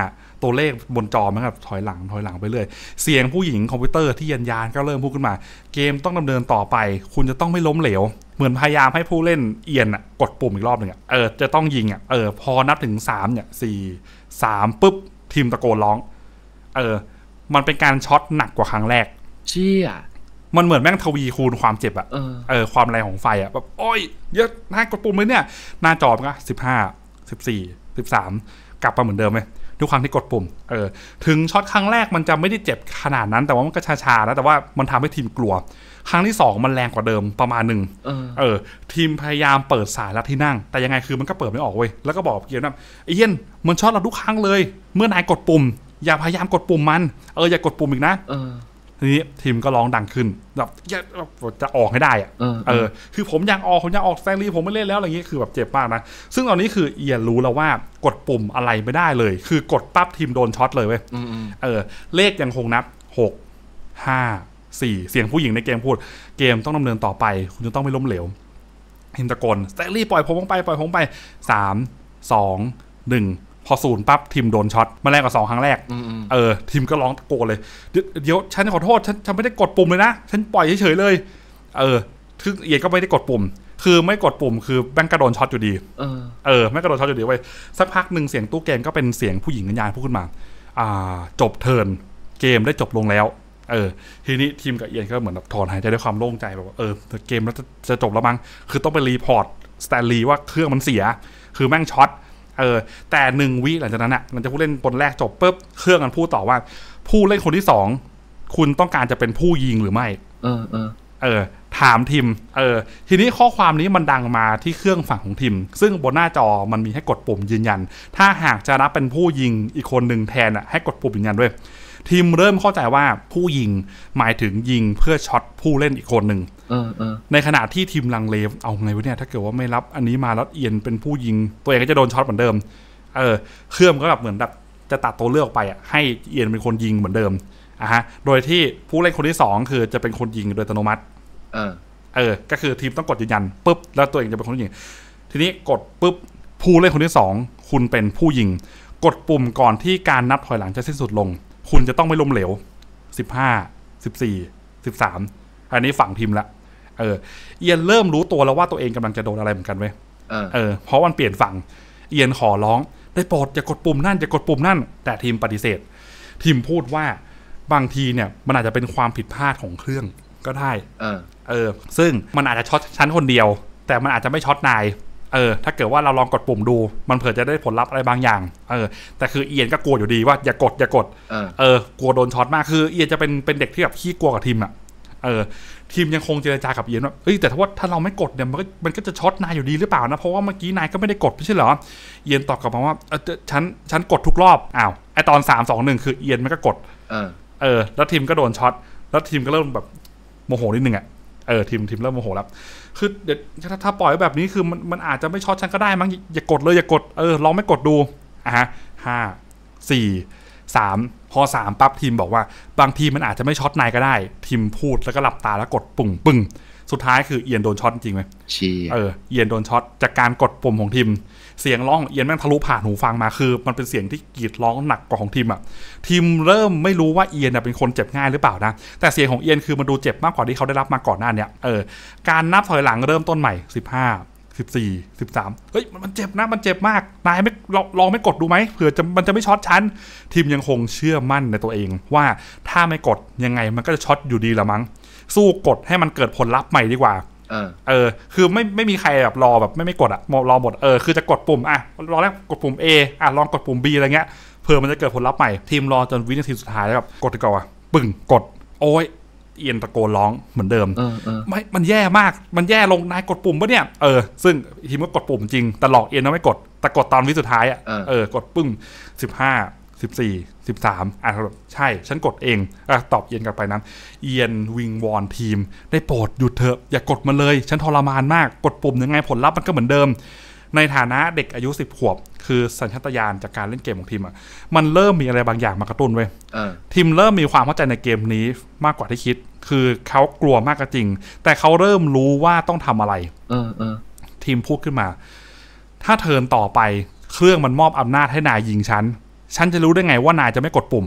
ตัวเลขบนจอมันก็ถอยหลังถอยหลังไปเรื่อยเสียงผู้หญิงคอมพิวเตอร์ที่ยันยานก็เริ่มพูดขึ้นมา เกมต้องดำเนินต่อไป คุณจะต้องไม่ล้มเหลว เหมือนพยายามให้ผู้เล่นเอียนอะกดปุ่มอีกรอบหนึ่งเออจะต้องยิงอะเออพอนับถึง3เนี่ยสสี่ามปุ๊บทีมตะโกนร้องเออมันเป็นการช็อตหนักกว่าครั้งแรก เชี่ยมันเหมือนแม่งทวีคูณความเจ็บอะเออความแรงของไฟอะแบบโอ้ยเยอะน่ากดปุ่มเลยเนี่ยหน้าจอมันก็สิบห้าสิบสี่สิบสามกลับมาเหมือนเดิมไหมทุกครั้งที่กดปุ่ม เออ ถึงช็อตครั้งแรกมันจะไม่ได้เจ็บขนาดนั้น แต่ว่ามันก็ชาๆนะแต่ว่ามันทำให้ทีมกลัว ครั้งที่2มันแรงกว่าเดิมประมาณหนึ่งเออ ทีมพยายามเปิดสายรับที่นั่ง แต่ยังไงคือมันก็เปิดไม่ออกเว้ย แล้วก็บอกเกียร์นะไอ้เยนมันช็อตเราทุกครั้งเลย เมื่อนายกดปุ่มอย่าพยายามกดปุ่มมัน เอออย่ากกดปุ่มอีกนะทีนี้ทีมก็ร้องดังขึ้น แบบจะออกให้ได้อะเออ คือผมยังออกผมยังออกแซงลีผมไม่เล่นแล้วอะไรเงี้ยคือแบบเจ็บมากนะ ซึ่งตอนนี้คือเอียนรู้แล้วว่ากดปุ่มอะไรไม่ได้เลย คือกดปั๊บทีมโดนช็อตเลยเว้ยเออ เลขยังคงนับหกห้าสี่เสียงผู้หญิงในเกมพูด เกมต้องดำเนินต่อไป คุณจะต้องไม่ล้มเหลวทีมตะโกนแซงลีปล่อยผมลงไป ปล่อยผมไปสามสองหนึ่งพอศูนย์ปั๊บทีมโดนช็อตมาแรงกว่าสองครั้งแรกเออทีมก็ร้องตะโกนเลย เดี๋ยวฉันขอโทษฉันฉันไม่ได้กดปุ่มเลยนะฉันปล่อยเฉยๆเลยเออทึกเอียดก็ไม่ได้กดปุ่ม คือไม่กดปุ่มคือแบงกระโดนช็อตอยู่ดีเออแม่กระโดนช็อตอยู่ดีไว้ สักพักหนึ่งเสียงตู้เกมก็เป็นเสียงผู้หญิงกัญญาพูดขึ้นมา อ่าจบเทินเกมได้จบลงแล้วเออทีนี้ทีมกับเอียนก็เหมือนแบบถอนหายใจด้วยความโล่งใจแบบว่าเออเกมแล้วจะจบแล้วมั้งคือต้องไปรีพอร์ตสแตนลีว่าเครื่องมันเสียคือแม่งช็อตเออแต่หนึ่งวิหลังจากนั้นอ่ะมันจะผู้เล่นคนแรกจบปุ๊บเครื่องมันพูดต่อว่า ผู้เล่นคนที่สองคุณต้องการจะเป็นผู้ยิงหรือไม่เออเออเออ ถามทิม เออ ทีนี้ข้อความนี้มันดังมาที่เครื่องฝั่งของทิมซึ่งบนหน้าจอมันมีให้กดปุ่มยืนยัน ถ้าหากจะรับเป็นผู้ยิงอีกคนหนึ่งแทนอ่ะให้กดปุ่มยืนยันด้วย ทีมเริ่มเข้าใจว่าผู้ยิงหมายถึงยิงเพื่อช็อตผู้เล่นอีกคนหนึ่งในขณะที่ทีมลังเลเอาไงวะเนี่ยถ้าเกิดว่าไม่รับอันนี้มาแล้วเอียนเป็นผู้ยิง ตัวเองก็จะโดนช็อตเหมือนเดิม เออเครื่องก็แบบเหมือนแบบจะตัดตัวเลือกไปอ่ะให้เอียนเป็นคนยิงเหมือนเดิมอ่ะฮะโดยที่ผู้เล่นคนที่สองคือจะเป็นคนยิงโดยอัตโนมัติ เออเออก็คือทีมต้องกดยืนยันปุ๊บแล้วตัวเองจะเป็นคนยิงทีนี้กดปุ๊บผู้เล่นคนที่สองคุณเป็นผู้ยิง กดปุ่มก่อนที่การนับถอยหลังจะสิ้นสุดลง คุณจะต้องไม่ล้มเหลวสิบห้าสิบสี่สิบสามอันนี้ฝั่งทีมละเออเอียนเริ่มรู้ตัวแล้วว่าตัวเองกำลังจะโดนอะไรเหมือนกันเว้ยเออเพราะมันเปลี่ยนฝั่งเอียนขอร้องได้โปรดอย่ากดปุ่มนั่นอย่ากดปุ่มนั่นแต่ทีมปฏิเสธ ทีมพูดว่าบางทีเนี่ยมันอาจจะเป็นความผิดพลาดของเครื่องก็ได้ เออเออซึ่งมันอาจจะช็อตชั้นคนเดียว แต่มันอาจจะไม่ช็อตนายเออถ้าเกิดว่าเราลองกดปุ่มดู มันเผื่อจะได้ผลลัพธ์อะไรบางอย่าง เออแต่คือเอียนก็กลัวอยู่ดีว่าอย่ากดอย่ากดเออกลัวโดนช็อตมากคือเอียนจะเป็นเป็นเด็กที่แบบขี้กลัวกับทีมอะเออทีมยังคงเจรจากับเอียนว่าเอ้ยแต่ถ้าว่าถ้าเราไม่กดเนี่ยมันก็มันก็จะช็อตนายอยู่ดีหรือเปล่านะ เพราะว่าเมื่อกี้นายก็ไม่ได้กดไม่ใช่เหรอเอียนตอบกลับมาว่าเออฉันฉันกดทุกรอบ อ้าวไอตอนสามสองหนึ่งคือเอียนมันก็กดเออเออแล้วทีมก็โดนช็อตแล้วทีมก็เริ่มแบบโมโหนิดนึงอ่ะ เออทีมทีมเริ่มโมโหแล้ว คือเดี๋ยวถ้าถ้าปล่อยแบบนี้คือมันมันอาจจะไม่ช็อตฉันก็ได้มั้งอย่ากดเลยอย่ากด เออลองไม่กดดู อ่ะฮะห้าสี่สามพอสามปั๊บทีมบอกว่าบางทีมันอาจจะไม่ช็อตนายก็ได้ทีมพูดแล้วก็หลับตาแล้วกดปุ่งปึ่งสุดท้ายคือเอียนโดนช็อตจริงไหมเออเอียนโดนช็อตจากการกดปุ่มของทีมเสียงร้องเอียนแม่งทะลุผ่าน หูฟังมาคือมันเป็นเสียงที่กรีดร้องหนักกว่าของทีมอ่ะ ทีมเริ่มไม่รู้ว่าเอียนเป็นคนเจ็บง่ายหรือเปล่านะ แต่เสียงของเอียนคือมันดูเจ็บมากกว่าที่เขาได้รับมาก่อนหน้านี้เออการนับถอยหลังเริ่มต้นใหม่ 15สิบสี่สิบสามเฮ้ยมันเจ็บนะ มันเจ็บมากนายไม่ลองลองไม่กดดูไหมเผื่อจะมันจะไม่ช็อตชั้น ทีมยังคงเชื่อมั่นในตัวเอง ว่าถ้าไม่กดยังไงมันก็จะช็อตอยู่ดีละมั้ง สู้กดให้มันเกิดผลลัพธ์ใหม่ดีกว่า เออ เออ คือไม่ไม่มีใครแบบรอแบบไม่ไม่กดอะรอหมด เออ คือจะกดปุ่มอ่ะรอแรกกดปุ่ม A อ่ะลองกดปุ่ม B อะไรเงี้ย เผื่อมันจะเกิดผลลัพธ์ใหม่ ทีมรอจนวินาทีสุดท้ายแล้วแบบกดก่อนปึ่งกด โอ้ยเอียนตะโกนร้องเหมือนเดิมไม่มันแย่มากมันแย่ลงนายกดปุ่มปะเนี่ยเออซึ่งทีมก็กดปุ่มจริงแต่หลอกเอียนนะไม่กดแต่กดตอนวิสุดท้ายอ่ะเออกดปึ้งสิบห้าสิบสี่สิบสามอ่ะใช่ฉันกดเองอ่ะตอบเอียนกลับไปนั้น เอียนวิงวอนทีมได้โปรดหยุดเถอะอย่ากกดมาเลยฉันทรมานมากกดปุ่มยังไงผลลัพธ์มันก็เหมือนเดิมในฐานะเด็กอายุ10ขวบ คือสัญชาตญาณจากการเล่นเกมของทีมอะมันเริ่มมีอะไรบางอย่างมากระตุ้นเว้ยทีมเริ่มมีความเข้าใจในเกมนี้มากกว่าที่คิด คือเขากลัวมากก็จริง แต่เขาเริ่มรู้ว่าต้องทำอะไรทีมพูดขึ้นมา ถ้าเทินต่อไปเครื่องมันมอบอำนาจให้นายยิงฉันฉันจะรู้ได้ไงว่านายจะไม่กดปุ่ม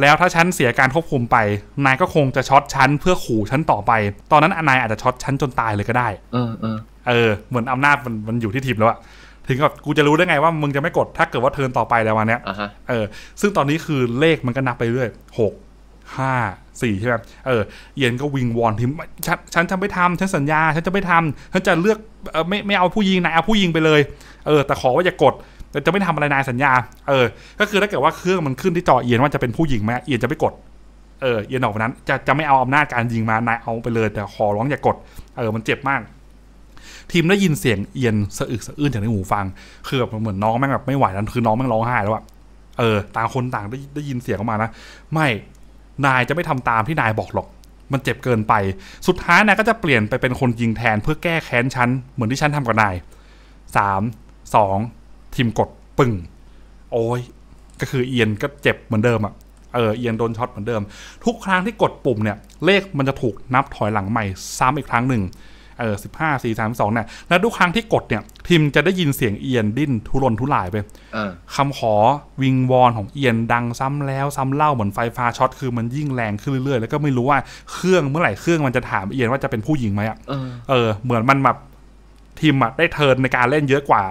แล้วถ้าฉันเสียการควบคุมไป นายก็คงจะช็อตฉันเพื่อขู่ฉันต่อไป ตอนนั้นนายอาจจะช็อตฉันจนตายเลยก็ได้เออเออเออเหมือนอำนาจมันมันอยู่ที่ทีมแล้วอะถึงกับกูจะรู้ได้ไงว่ามึงจะไม่กดถ้าเกิดว่าเทินต่อไปแล้ววันเนี้ยเออซึ่งตอนนี้คือเลขมันก็นับไปเรื่อยหกห้าสี่ใช่ไหมเออเย็นก็วิงวอนทีมฉันฉันจะไม่ทำฉันสัญญาฉันจะไม่ทำฉันจะเลือกไม่ไม่เอาผู้ยิงนายเอาผู้ยิงไปเลยเออแต่ขอว่าอย่ากดจะไม่ทำอะไรนายสัญญา เออ ก็คือถ้าเกิดว่าเครื่องมันขึ้นที่จอเอียนว่าจะเป็นผู้หญิงไหมเอียนจะไม่กดเออเอียนออกนั้นจะจะไม่เอาอำนาจการยิงมานายเอาไปเลย แต่ขอร้องอย่ากดเออมันเจ็บมากทีมได้ยินเสียง เอียนสะอึกสะอื้นจากในหูฟังคือแบบเหมือนน้องแม่งแบบไม่ไหวแล้วคือน้องแม่งร้องไห้แล้วอะเออต่างคนต่างได้ได้ยินเสียงออกมานะไม่นายจะไม่ทำตามที่นายบอกหรอก มันเจ็บเกินไป สุดท้ายนายก็จะเปลี่ยนไปเป็นคนยิงแทนเพื่อแก้แค้นฉันเหมือนที่ฉันทำกับนายสามสองทีมกดปึ่งโอ้ยก็คือเอียนก็เจ็บเหมือนเดิมอะเออเอียนโดนช็อตเหมือนเดิม ทุกครั้งที่กดปุ่มเนี่ยเลขมันจะถูกนับถอยหลังใหม่ซ้ำอีกครั้งหนึ่งเออสิบห้าสี่สามสองเนี่ยแล้วทุกครั้งที่กดเนี่ยทิมจะได้ยินเสียงเอียนดิ้นทุรนทุรายไปคำขอวิงวอนของเอียนดังซ้ำแล้วซ้ำเล่าเหมือนไฟฟ้าช็อตคือมันยิ่งแรงขึ้นเรื่อยๆ แล้วก็ไม่รู้ว่าเครื่องเมื่อไหร่เครื่องมันจะถามเอียนว่าจะเป็นผู้หญิงไหมอ่ะเออ เหมือนมันแบบทีมอะได้เทินในการเล่นเยอะกว่า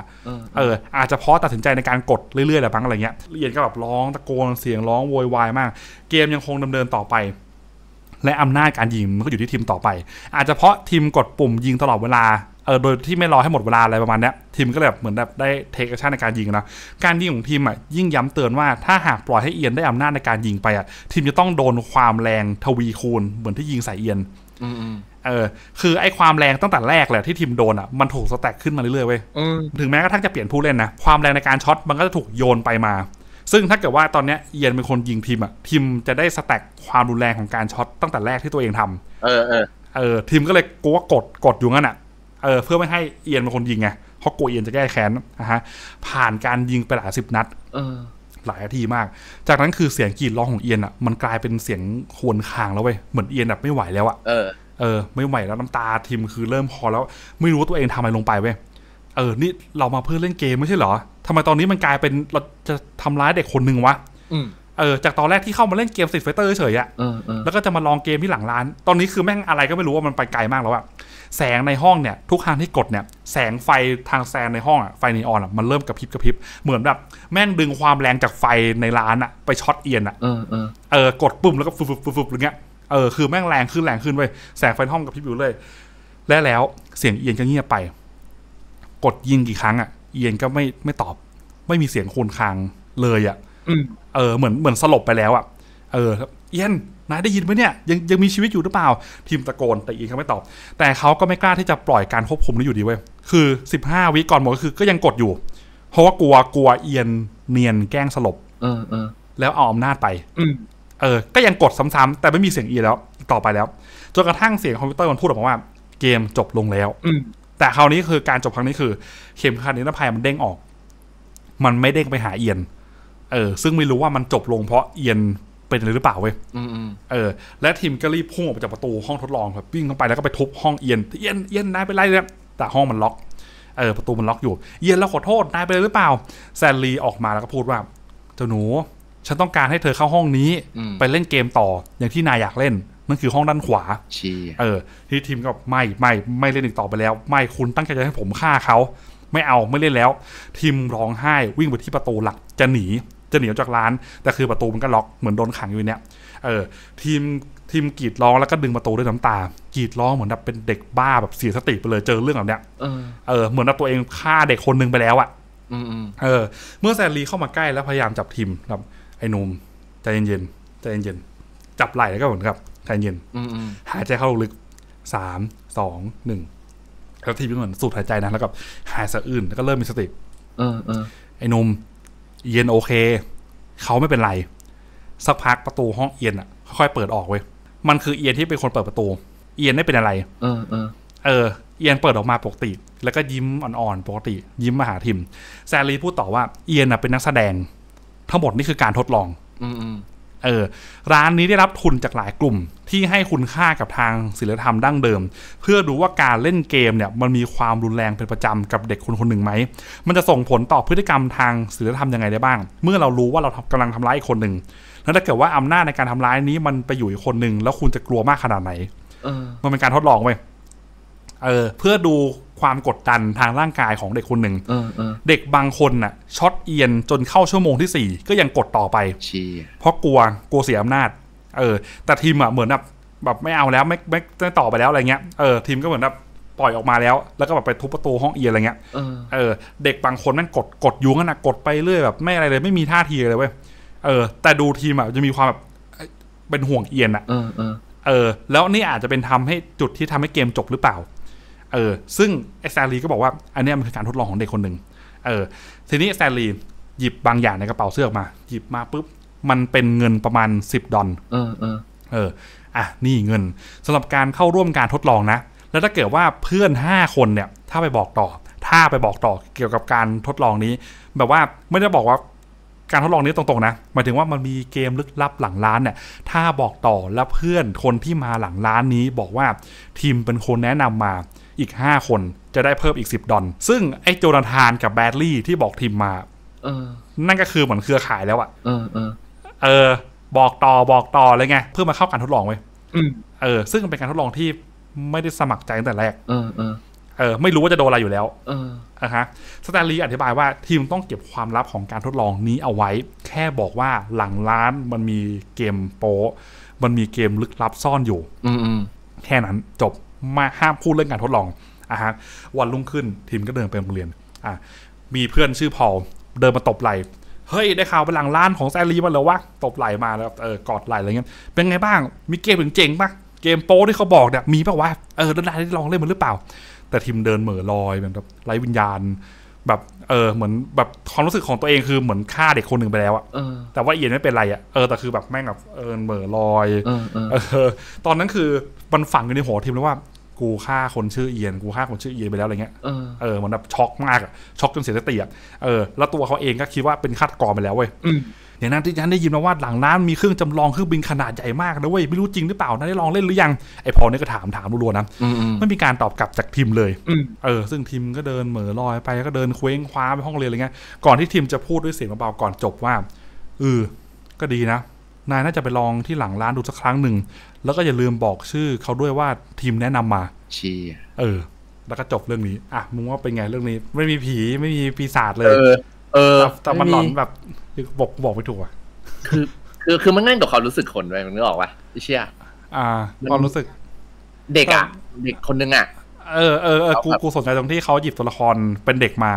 เอออาจจะเพราะตัดสินใจในการกดเรื่อยๆแหละบ้างอะไรเงี้ยเอียนก็แบบร้องตะโกนเสียงร้องโวยวายมาก เกมยังคงดำเนินต่อไปและอำนาจการยิงมันก็อยู่ที่ทีมต่อไปอาจจะเพราะทีมกดปุ่มยิงตลอดเวลาเออโดยที่ไม่รอให้หมดเวลาอะไรประมาณนี้ทีมก็แบบเหมือนแบบได้เทคแอคชั่นในการยิงนะการยิงของทีมอ่ะยิ่งย้ำเตือนว่า ถ้าหากปล่อยให้เอียนได้อำนาจในการยิงไปอ่ะ ทีมจะต้องโดนความแรงทวีคูณเหมือนที่ยิงใส่เอียนเออคือไอ้ความแรงตั้งแต่แรกแหละที่ทีมโดนอ่ะมันถูกสแต็กขึ้นมาเรื่อยๆเว้ยถึงแม้กระทั่งจะเปลี่ยนผู้เล่นนะความแรงในการช็อตมันก็จะถูกโยนไปมาซึ่งถ้าเกิดว่าตอนนี้เอียนเป็นคนยิงทีมอะทีมจะได้สแต็กความรุนแรงของการช็อตตั้งแต่แรกที่ตัวเองทำ เออเออเออ ทีมก็เลยกลัวกดกดอยู่งั้นอะเออ เพื่อไม่ให้เอียนเป็นคนยิงไงเพราะกลัวเอียนจะแก้แค้นนะฮะผ่านการยิงไปหลายสิบนัดเออ หลายทีมาก จากนั้นคือเสียงกรีดร้องของเอียนอะมันกลายเป็นเสียงควนคางแล้วเว้ยเหมือนเอียนแบบไม่ไหวแล้วอะเออเออไม่ไหวแล้วน้ำตาทีมคือเริ่มพอแล้วไม่รู้ว่าตัวเองทำอะไรลงไปเว้ยเออ นี่เรามาเพื่อเล่นเกมไม่ใช่เหรอ ทำไมตอนนี้มันกลายเป็นเราจะทำร้ายเด็กคนหนึ่งวะเออ จากตอนแรกที่เข้ามาเล่นเกมสิทธิ์เฟเตอร์เฉยอะแล้วก็จะมาลองเกมที่หลังร้าน ตอนนี้คือแม่งอะไรก็ไม่รู้ว่ามันไปไกลมากแล้วอะแสงในห้องเนี่ย ทุกครั้งที่กดเนี่ย แสงไฟทางแซนในห้องอะไฟนีออนอะมันเริ่มกระพริบกระพริบ เหมือนแบบ แม่งดึงความแรงจากไฟในร้านอะ ไปช็อตเอียนอะเออ กดปุ่มแล้วก็ฟุบฟุบฟุบอย่างเงี้ย เออ คือแม่งแรงขึ้นแรงขึ้นไป แสงไฟห้องกระพริบอยู่เลย และแล้วเสียงเอียนก็เงียบไปกดยิงกี่ครั้งอ่ะ เอียนก็ไม่ไม่ตอบไม่มีเสียงโคลนคางเลยอ่ะเออเหมือนเหมือนสลบไปแล้วอ่ะ เออเอียนนายได้ยินไหมเนี่ยยังยังมีชีวิตอยู่หรือเปล่าทีมตะโกนแต่อีกเขาไม่ตอบ แต่เขาก็ไม่กล้าที่จะปล่อยการควบคุมนี้อยู่ดีเว้ยคือสิบห้าวิก่อนหมดก็คือก็ยังกดอยู่เพราะว่ากลัวกลัวเอียน เนียนแกล้งสลบเออเออแล้วเอาอำนาจไปเออ ก็ยังกดซ้ำๆแต่ไม่มีเสียงอีแล้ว ต่อไปแล้วจนกระทั่งเสียงคอมพิวเตอร์มันพูดออกมาว่าเกมจบลงแล้วแต่คราวนี้คือการจบครั้งนี้คือเข็มขัดนิรภัยมันเด้งออก มันไม่เด้งไปหาเอียนเออ ซึ่งไม่รู้ว่ามันจบลงเพราะเอียนเป็นหรือเปล่าเว้ยเออ และทีมก็รีบพุ่งออกไปจากประตูห้องทดลองแบบวิ่งเข้าไปแล้วก็ไปทุบห้องเอียนเอียนเอียนนายไปไล่เลยแต่ห้องมันล็อก เออ ประตูมันล็อกอยู่เอียนเราขอโทษ นายไปเลยหรือเปล่า แซนลีออกมาแล้วก็พูดว่า เจ้าหนู ฉันต้องการให้เธอเข้าห้องนี้ไปเล่นเกมต่ออย่างที่นายอยากเล่นมันคือห้องด้านขวาเออ ที่ทีมก็ไม่ไม่ไม่เล่นอีกต่อไปแล้ว ไม่คุณตั้งใจจะให้ผมฆ่าเขาไม่เอาไม่เล่นแล้ว ทีมร้องไห้วิ่งไปที่ประตูหลักจะหนีจะหนีออกจากร้านแต่คือประตูมันก็ล็อกเหมือนโดนขังอยู่เนี่ย เออ ทีมทีมกรีดร้องแล้วก็ดึงประตูด้วยน้ำตากรีดร้องเหมือนแบบเป็นเด็กบ้าแบบเสียสติไปเลยเจอเรื่องแบบเนี้ยเออเหมือนแบบตัวเองฆ่าเด็กคนนึงไปแล้วอะ่ะเออ เมื่อแซนลีเข้ามาใกล้แล้วพยายามจับทีมครับ ไอ้นุ่มใจเย็นๆใจเย็นๆจับไหล่แล้วก็เหมือนกับจเย็นหายใจเข้าลึกสาม สอง หนึ่งแล้วทีมันเหมือนสูดหายใจนะแล้วก็หายสะอื้นแล้วก็เริ่มมีสติ เอออไอ้นุมเย็นโอเค เขาไม่เป็นไร สักพักประตูห้องเย็นอ่ะค่อยเปิดออกเว้ย มันคือเอียนที่เป็นคนเปิดประตู เอียนไม่เป็นอะไร เออ เออเออเอียนเปิดออกมาปกติ แล้วก็ยิ้มอ่อนๆปกติ ยิ้มมาหาทิมแซลีพูดต่อว่า เอียนเป็นนักแสดง ทั้งหมดนี่คือการทดลอง อืเออร้านนี้ได้รับทุนจากหลายกลุ่มที่ให้คุณค่ากับทางศิลธรรมดั้งเดิม เพื่อดูว่าการเล่นเกม เนี่ย มันมีความรุนแรงเป็นประจำกับเด็กคนคนหนึ่งไหมมันจะส่งผลต่อพฤติกรรมทางศิลธรรมยังไงได้บ้าง เมื่อเรารู้ว่าเรากำลังทำร้ายคนหนึ่งแล้วถ้าเกิดว่าอำนาจในการทำร้ายนี้มันไปอยู่อีกคนหนึ่งแล้วคุณจะกลัวมากขนาดไหนมันเป็นการทดลองไปเออเพื่อดูความกดดันทางร่างกายของเด็กคนหนึ่งเด็กบางคนน่ะช็อตเอียนจนเข้าชั่วโมงที่สี่ก็ยังกดต่อไป เพราะกลัวกลัวเสียอำนาจ เออ แต่ทีมอ่ะเหมือนแบบแบบไม่เอาแล้วไม่ไม่ไม่ต่อไปแล้วอะไรเงี้ย เออ ทีมก็เหมือนแบบปล่อยออกมาแล้ว แล้วก็แบบไปทุบประตูห้องเอียนอะไรเงี้ย เออเด็กบางคนแั่นกดกดยุ่งนะกดไปเรื่อยแบบไม่อะไรเลยไม่มีท่าทีเลยเว้ย เออ แต่ดูทีมอ่ะจะมีความแบบเป็นห่วงเอียนอ่ะเออ แล้วนี่อาจจะเป็นทำให้จุดที่ทำให้เกมจบหรือเปล่าเออ ซึ่งสแตลลีก็บอกว่า อันนี้มันคือการทดลองของเด็กคนหนึ่ง เออ ทีนี้สแตลลีหยิบบางอย่างในกระเป๋าเสื้อออกมา หยิบมาปุ๊บ มันเป็นเงินประมาณสิบดอลเออเออ เออ อ่ะ นี่เงิน สำหรับการเข้าร่วมการทดลองนะ แล้วถ้าเกิดว่าเพื่อนห้าคนเนี่ย ถ้าไปบอกต่อ ถ้าไปบอกต่อเกี่ยวกับการทดลองนี้ แบบว่าไม่ได้บอกว่าการทดลองนี้ตรงๆ นะ หมายถึงว่ามันมีเกมลึกลับหลังร้านเนี่ยถ้าบอกต่อแล้วเพื่อนคนที่มาหลังร้านนี้ บอกว่าทีมเป็นคนแนะนำมาอีก 5 คนจะได้เพิ่มอีก 10ดอลซึ่งไอ้โจนาธานกับแบดลี่ที่บอกทีมมานั่นก็คือเหมือนเครือข่ายแล้วอะเออเออเออ บอกต่อบอกต่อเลยไง เพื่อมาเข้าการทดลองไว้เออซึ่งเป็นการทดลองที่ไม่ได้สมัครใจตั้งแต่แรกเออเออเออไม่รู้ว่าจะโดนอะไรอยู่แล้วเออนะฮะสแตลลี่อธิบายว่า ทีมต้องเก็บความลับของการทดลองนี้เอาไว้ แค่บอกว่าหลังร้านมันมีเกมโป๊มันมีเกมลึกลับซ่อนอยู่ อืแค่นั้นจบมาห้ามพูดเรื่องการทดลองอ่ะฮะวันรุ่งขึ้นทีมก็เดินไปโรงเรียน อ่ะ มีเพื่อนชื่อพอลเดินมาตบไหล เฮ้ยได้ข่าวไปหลังล้านของแซรีมาแล้ววะตบไหลมาแล้วเออกอดไหลอะไรเงี้ยเป็นไงบ้าง มีเกมถึงเจ๋งปะเกมโป้ที่เขาบอกเนี่ยมีปะวะ เออนได้ลองเล่นมันหรือเปล่า แต่ทีมเดินเหม่อลอยแบบไร้วิญญาณแบบเออเหมือนแบบความรู้สึกของตัวเองคือเหมือนฆ่าเด็กคนหนึ่งไปแล้วอะแต่ว่าเอียนไม่เป็นไรอะเออแต่คือแบบแม่งแบบเออเหม่อลอยเออเออ ตอนนั้นคือมันฝังอยู่ในหัวทีมเลยว่า กูฆ่าคนชื่อเอียนกูฆ่าคนชื่อเอียนไปแล้วอะไรเงี้ยเออเหมือนแบบช็อกมากอะช็อกจนเสียสติอะเออ แล้วตัวเขาเองก็คิดว่าเป็นฆาตกรไปแล้วเว้ยอย่างนั้นที่ฉันได้ยินมาว่าหลังร้านมีเครื่องจำลองเครื่องบินขนาดใหญ่มากนะเว้ยไม่รู้จริงหรือเปล่านะได้ลองเล่นหรือยังไอพอเนี่ยก็ถามถามรัวๆนะไม่มีการตอบกลับจากทีมเลยเออซึ่งทีมก็เดินเหม่อลอยไป ก็เดินเคว้งคว้าไปห้องเรียนอะไรเงี้ยก่อนที่ทีมจะพูดด้วยเสียงเบาๆก่อนจบว่าเออก็ดีนะนายน่าจะไปลองที่หลังร้านดูสักครั้งหนึ่งแล้วก็อย่าลืมบอกชื่อเขาด้วยว่าทีมแนะนำมา ชี เออ แล้วก็จบเรื่องนี้ อ่ะมึงว่าเป็นไงเรื่องนี้ ไม่มีผีไม่มีปีศาจเลยเออเออแต่มันหลอนแบบคือบอกบอกไม่ถูกอ่ะ คือคือคือมันเล่นกับความรู้สึกคนไปมันนึกออกปะเชี่ยอ่าความรู้สึก เด็กอ่ะเด็กคนนึงอ่ะ เออเออเออกูกูสนใจตรงที่เขาหยิบตัวละครเป็นเด็กมา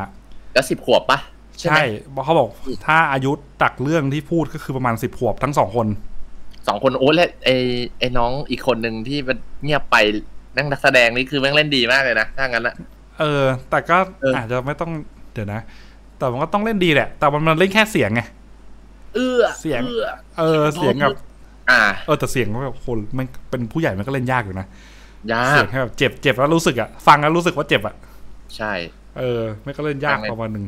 แล้วสิบขวบปะใช่เขาบอก ถ้าอายุตักเรื่องที่พูดก็คือประมาณสิบขวบ ทั้งสองคนสองคนโอ้และไอไอน้องอีกคนหนึ่งที่เงียบไปนั่งแสดงนี่คือแม่งเล่นดีมากเลยนะถ้างั้นละเออ แต่ก็อาจจะไม่ต้องเดี๋ยวนะแต่มันก็ต้องเล่นดีแหละ แต่มันมันเล่นแค่เสียงไงเออเสียงเออเสียงกับอ่า เออ แต่เสียงก็แบบคนมันเป็นผู้ใหญ่มันก็เล่นยากอยู่นะยากเสียงแบบเจ็บเจ็บแล้วรู้สึกอ่ะฟังแล้วรู้สึกว่าเจ็บอ่ะใช่ เออ ไม่ก็เล่นยากประมาณหนึ่ง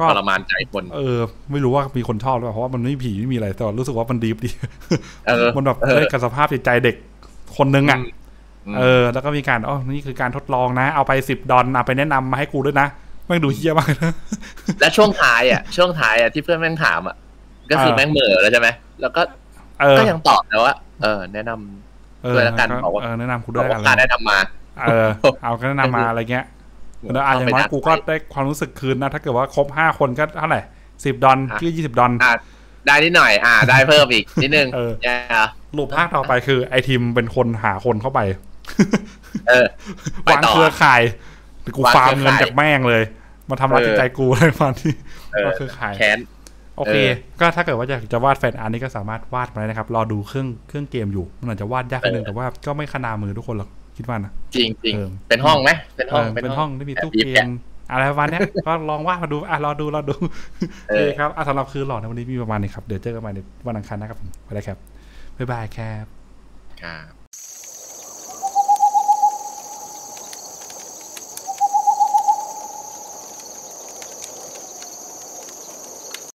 ก็ทรมานใจคนเออ ไม่รู้ว่ามีคนชอบหรือเปล่าเพราะว่ามันไม่ผีไม่มีอะไรแต่รู้สึกว่ามันดีดีมันแบบเล่นกับสภาพจิตใจเด็กคนนึงอ่ะเออ แล้วก็มีการอ๋อนี่คือการทดลองนะ เอาไปสิบดอนเอาไปแนะนำมาให้กูด้วยนะแม่งดูเฮี้ยมากนะและช่วงท้ายอ่ะ ช่วงท้ายอ่ะที่เพื่อนแม่งถามอ่ะ ก็คือแม่งเหม่อแล้วใช่ไหม แล้วก็ก็ยังตอบแต่ว่า เออ แนะนำเออแลวกันบอกว่าแนะนำคุณด้วยกันการแนะนำมา เออ เอาก็แนะนำมาอะไรเงี้ย แล้วอาจจะน้อยกูก็ได้ความรู้สึกคืนนะ ถ้าเกิดว่าครบห้าคนก็เท่าไหร่สิบดอนทื่ยี่สิบดอนได้นิดหน่อย อ่า ได้เพิ่มอีกนิดนึงเออรูปภาคต่อไปคือไอทีมเป็นคนหาคนเข้าไป เออวางเครือข่ายกูฟาร์มเงินจากแม่งเลยมาทำร้ายจิตใจกูอะไรประมาณที่ก็คือขายโอเค ก็ถ้าเกิดว่าจะจะวาดแฟนอาร์ตนี้ก็สามารถวาดมาได้นะครับรอดูเครื่องเครื่องเกมอยู่ มันอาจจะวาดยากนึง แต่ว่าก็ไม่ขนามือทุกคนหรอกคิดว่านะจริงจริงเป็นห้องไหมเป็นห้อง เป็นห้องที่มีตู้เกมอะไรประมาณนี้ก็ลองวาดมาดู อ่ะรอดูรอดูโอเคครับอ่ะสำหรับคืนหลอดในวันนี้มีประมาณนี้ครับ เดี๋ยวเจอกันใหม่ในวันอังคารนะครับผมไปเลยครับบ๊ายบายครับครับ